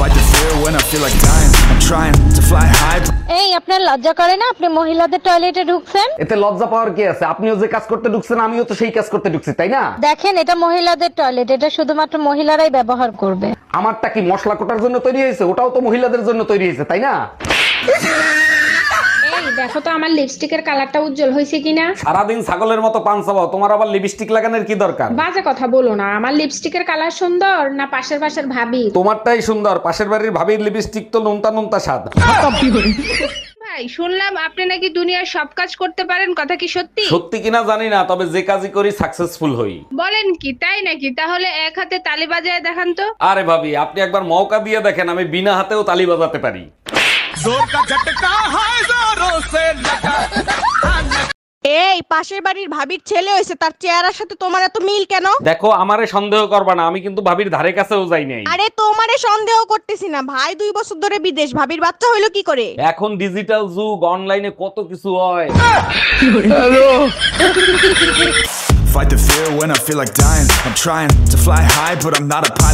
Fight the fear when I feel like dying I'm trying to fly high এই আপনার লজ্জা করে না আপনি মহিলাদের টয়লেটে ঢুকছেন এতে লজ্জা পাওয়ার কি আছে আপনিও যে কাজ করতে ঢুকছেন আমিও তো সেই কাজ করতে ঢুকছি তাই না দেখেন এটা মহিলাদের টয়লেট এটা শুধুমাত্র মহিলারাই ব্যবহার করবে আমারটা কি মশলা কোটার জন্য তৈরি হয়েছে ওটাও তো মহিলাদের জন্য তৈরি হয়েছে তাই না দেখো তো আমার লিপস্টিকের কালারটা উজ্জ্বল হয়েছে কিনা সারাদিন ছাগলের মতো তোমার আবার লিপস্টিক লাগানোর কি দরকার বাজে কথা বলো না আমার লিপস্টিকের কালার সুন্দর না পাশের পাশের ভাবি তোমারটাই সুন্দর পাশের বাড়ির ভাবির লিপস্টিক তো নুনতা নুনতা স্বাদ ভাই শুনলাম আপনি নাকি দুনিয়ার সব কাজ করতে পারেন কথা কি সত্যি সত্যি কিনা জানি না তবে যে কাজই করি সাকসেসফুল হই বলেন কি তাই নাকি তাহলে এক হাতে তালি বাজায় দেখান তো আরে ভাবি আপনি একবার মৌকা দিয়ে দেখেন আমি বিনা হাতেও তালি বাজাতে পারি जोर का झटका है जोरों से এই পাশের বাড়ির ভাবির ছেলে হয়েছে তার চেহারার সাথে তোমার এত মিল কেন দেখো আমার সন্দেহ করবা না আমি কিন্তু ভাবির ধারে কাছেও যাই নাই আরে তোমার সন্দেহ করতেছি না ভাই দুই বছর ধরে বিদেশ ভাবির বাচ্চা হইলো কি করে এখন ডিজিটাল যুগ অনলাইনে কত কিছু হয় Fight the fear when I feel like dying. I'm trying to fly high, but I'm not a pilot.